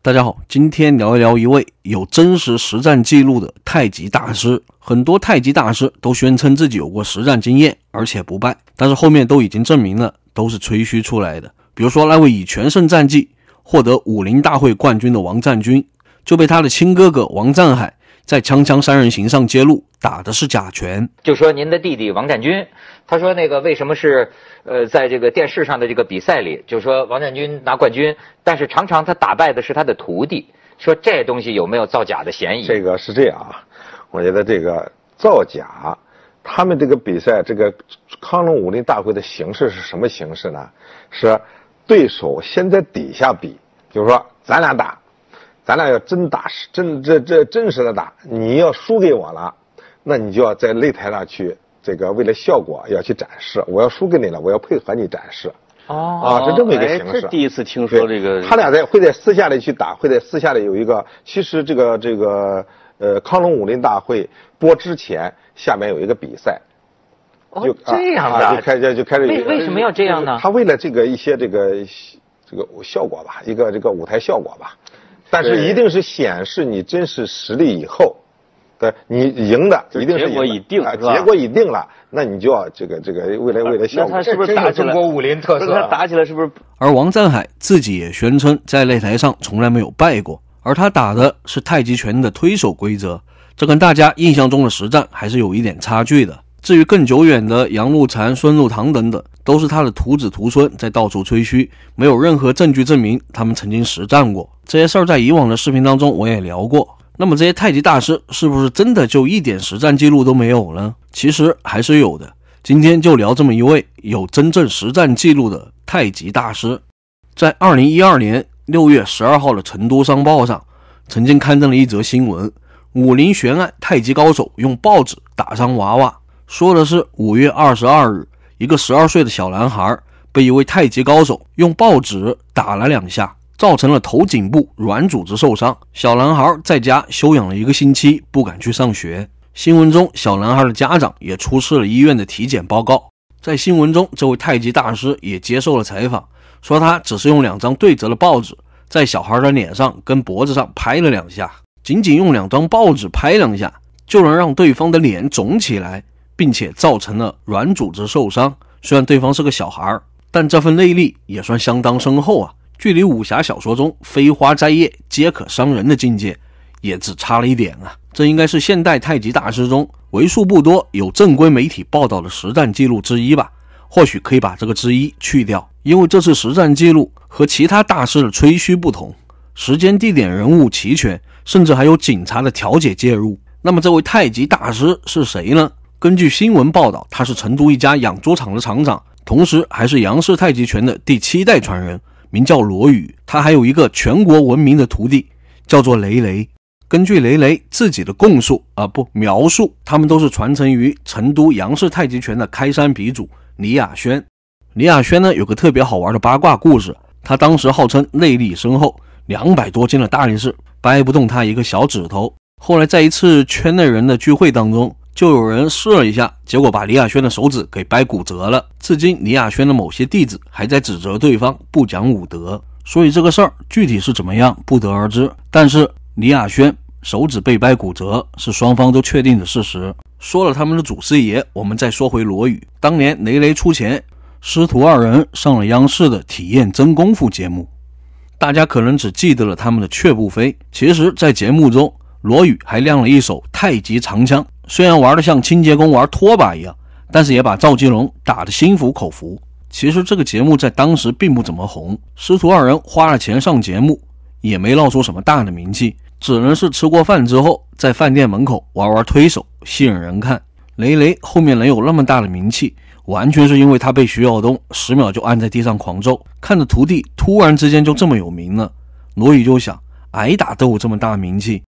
大家好，今天聊一聊一位有真实实战记录的太极大师。很多太极大师都宣称自己有过实战经验，而且不败，但是后面都已经证明了都是吹嘘出来的。比如说，那位以全胜战绩获得武林大会冠军的王占军，就被他的亲哥哥王占海在锵锵三人行上揭露。打的是甲醛，就说您的弟弟王占军，他说那个为什么是，呃，在这个电视上的这个比赛里，就是说王占军拿冠军，但是常常他打败的是他的徒弟，说这东西有没有造假的嫌疑？这个是这样啊，我觉得这个造假，他们这个比赛，这个康龙武林大会的形式是什么形式呢？是对手先在底下比，就是说咱俩打，咱俩要真打是真这这真实的打，你要输给我了。那你就要在擂台上去，这个为了效果要去展示。我要输给你了，我要配合你展示。哦，啊，是这么一个形式。第一次听说这个。他俩在会在私下里去打，会在私下里有一个。其实这个这个呃，康龙武林大会播之前，下面有一个比赛。哦，这样啊，就开就就开始。为为什么要这样呢？他为了这个一些这个这个效果吧，一个这个舞台效果吧。但是一定是显示你真实实力以后。对，你赢的一定是结果已定结果已定了，那你就要这个这个未来为了，那他是不是打中国武林特色？他打起来是不是？而王占海自己也宣称在擂台上从来没有败过，而他打的是太极拳的推手规则，这跟大家印象中的实战还是有一点差距的。至于更久远的杨露禅、孙禄堂等等，都是他的徒子徒孙在到处吹嘘，没有任何证据证明他们曾经实战过。这些事儿在以往的视频当中我也聊过。那么这些太极大师是不是真的就一点实战记录都没有呢？其实还是有的。今天就聊这么一位有真正实战记录的太极大师。在二零一二年六月十二号的《成都商报》上，曾经刊登了一则新闻：武林悬案，太极高手用报纸打伤娃娃。说的是五月二十二日，一个十二岁的小男孩被一位太极高手用报纸打了两下。造成了头颈部软组织受伤，小男孩在家休养了一个星期，不敢去上学。新闻中，小男孩的家长也出示了医院的体检报告。在新闻中，这位太极大师也接受了采访，说他只是用两张对折的报纸在小孩的脸上跟脖子上拍了两下，仅仅用两张报纸拍两下就能让对方的脸肿起来，并且造成了软组织受伤。虽然对方是个小孩，但这份内力也算相当深厚啊。距离武侠小说中飞花摘叶皆可伤人的境界，也只差了一点啊！这应该是现代太极大师中为数不多有正规媒体报道的实战记录之一吧？或许可以把这个之一去掉，因为这次实战记录和其他大师的吹嘘不同，时间、地点、人物齐全，甚至还有警察的调解介入。那么，这位太极大师是谁呢？根据新闻报道，他是成都一家养猪场的厂长，同时还是杨氏太极拳的第七代传人。名叫罗宇，他还有一个全国闻名的徒弟，叫做雷雷。根据雷雷自己的供述啊，不描述，他们都是传承于成都杨氏太极拳的开山鼻祖李亚轩。李亚轩呢，有个特别好玩的八卦故事，他当时号称内力深厚，两百多斤的大力士掰不动他一个小指头。后来在一次圈内人的聚会当中。就有人试了一下，结果把李亚轩的手指给掰骨折了。至今，李亚轩的某些弟子还在指责对方不讲武德。所以这个事儿具体是怎么样，不得而知。但是李亚轩手指被掰骨折是双方都确定的事实。说了他们的祖师爷，我们再说回罗宇。当年雷雷出钱，师徒二人上了央视的《体验真功夫》节目。大家可能只记得了他们的雀步飞，其实，在节目中，罗宇还亮了一手太极长枪。虽然玩的像清洁工玩拖把一样，但是也把赵金龙打得心服口服。其实这个节目在当时并不怎么红，师徒二人花了钱上节目，也没闹出什么大的名气，只能是吃过饭之后在饭店门口玩玩推手，吸引人看。雷雷后面能有那么大的名气，完全是因为他被徐晓东十秒就按在地上狂揍，看着徒弟突然之间就这么有名了，罗宇就想，挨打都有这么大名气，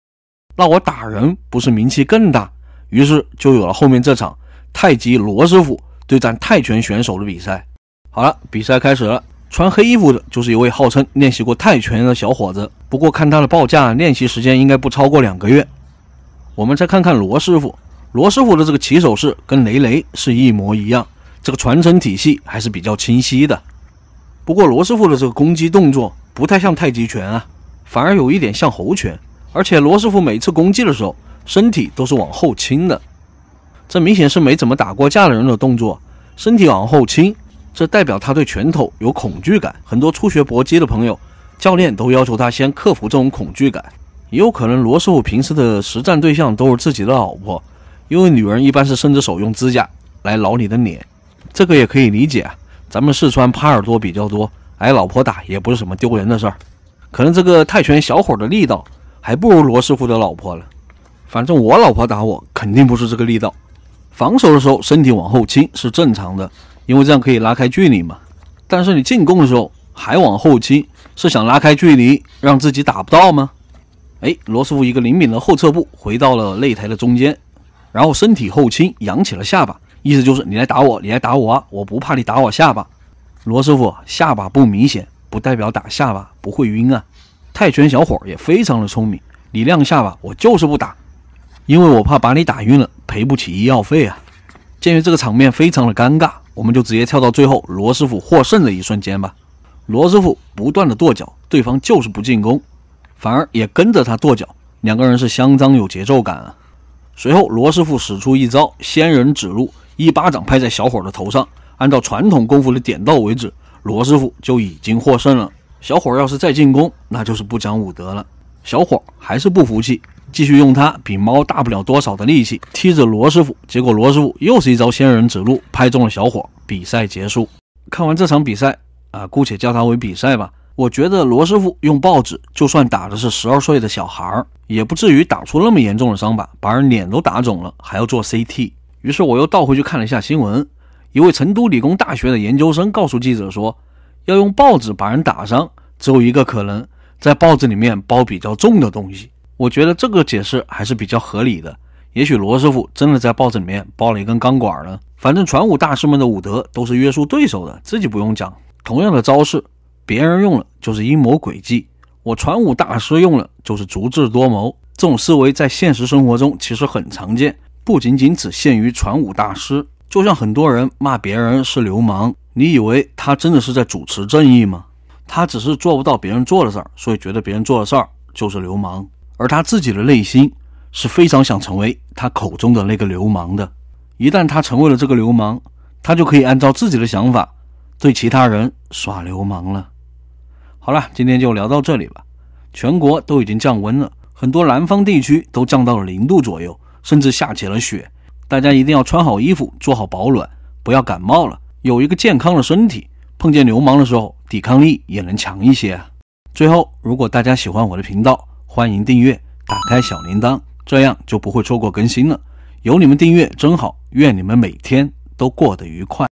那我打人不是名气更大？于是就有了后面这场太极罗师傅对战泰拳选手的比赛。好了，比赛开始了。穿黑衣服的就是一位号称练习过泰拳的小伙子，不过看他的报价，练习时间应该不超过两个月。我们再看看罗师傅，罗师傅的这个起手式跟雷雷是一模一样，这个传承体系还是比较清晰的。不过罗师傅的这个攻击动作不太像太极拳啊，反而有一点像猴拳。而且罗师傅每次攻击的时候，身体都是往后倾的，这明显是没怎么打过架的人的动作。身体往后倾，这代表他对拳头有恐惧感。很多初学搏击的朋友，教练都要求他先克服这种恐惧感。也有可能罗师傅平时的实战对象都是自己的老婆，因为女人一般是伸着手用指甲来挠你的脸，这个也可以理解。咱们四川耙耳朵比较多，挨老婆打也不是什么丢人的事儿。可能这个泰拳小伙的力道还不如罗师傅的老婆了。反正我老婆打我肯定不是这个力道，防守的时候身体往后倾是正常的，因为这样可以拉开距离嘛。但是你进攻的时候还往后倾，是想拉开距离让自己打不到吗？哎，罗师傅一个灵敏的后撤步回到了擂台的中间，然后身体后倾扬起了下巴，意思就是你来打我，你来打我，啊，我不怕你打我下巴。罗师傅下巴不明显，不代表打下巴不会晕啊。泰拳小伙也非常的聪明，你亮下巴我就是不打。因为我怕把你打晕了，赔不起医药费啊！鉴于这个场面非常的尴尬，我们就直接跳到最后罗师傅获胜的一瞬间吧。罗师傅不断的跺脚，对方就是不进攻，反而也跟着他跺脚，两个人是相当有节奏感啊。随后罗师傅使出一招“仙人指路”，一巴掌拍在小伙的头上。按照传统功夫的点到为止，罗师傅就已经获胜了。小伙要是再进攻，那就是不讲武德了。小伙还是不服气。继续用他比猫大不了多少的力气踢着罗师傅，结果罗师傅又是一招仙人指路，拍中了小伙。比赛结束，看完这场比赛，啊，姑且叫它为比赛吧。我觉得罗师傅用报纸，就算打的是十二岁的小孩儿，也不至于打出那么严重的伤吧，把人脸都打肿了，还要做 CT。于是我又倒回去看了一下新闻，一位成都理工大学的研究生告诉记者说，要用报纸把人打伤，只有一个可能，在报纸里面包比较重的东西。我觉得这个解释还是比较合理的。也许罗师傅真的在子里面包了一根钢管呢。反正传武大师们的武德都是约束对手的，自己不用讲。同样的招式，别人用了就是阴谋诡计，我传武大师用了就是足智多谋。这种思维在现实生活中其实很常见，不仅仅只限于传武大师。就像很多人骂别人是流氓，你以为他真的是在主持正义吗？他只是做不到别人做的事儿，所以觉得别人做的事儿就是流氓。而他自己的内心是非常想成为他口中的那个流氓的。一旦他成为了这个流氓，他就可以按照自己的想法对其他人耍流氓了。好了，今天就聊到这里吧。全国都已经降温了，很多南方地区都降到了零度左右，甚至下起了雪。大家一定要穿好衣服，做好保暖，不要感冒了。有一个健康的身体，碰见流氓的时候抵抗力也能强一些。啊。最后，如果大家喜欢我的频道，欢迎订阅，打开小铃铛，这样就不会错过更新了。有你们订阅真好，愿你们每天都过得愉快。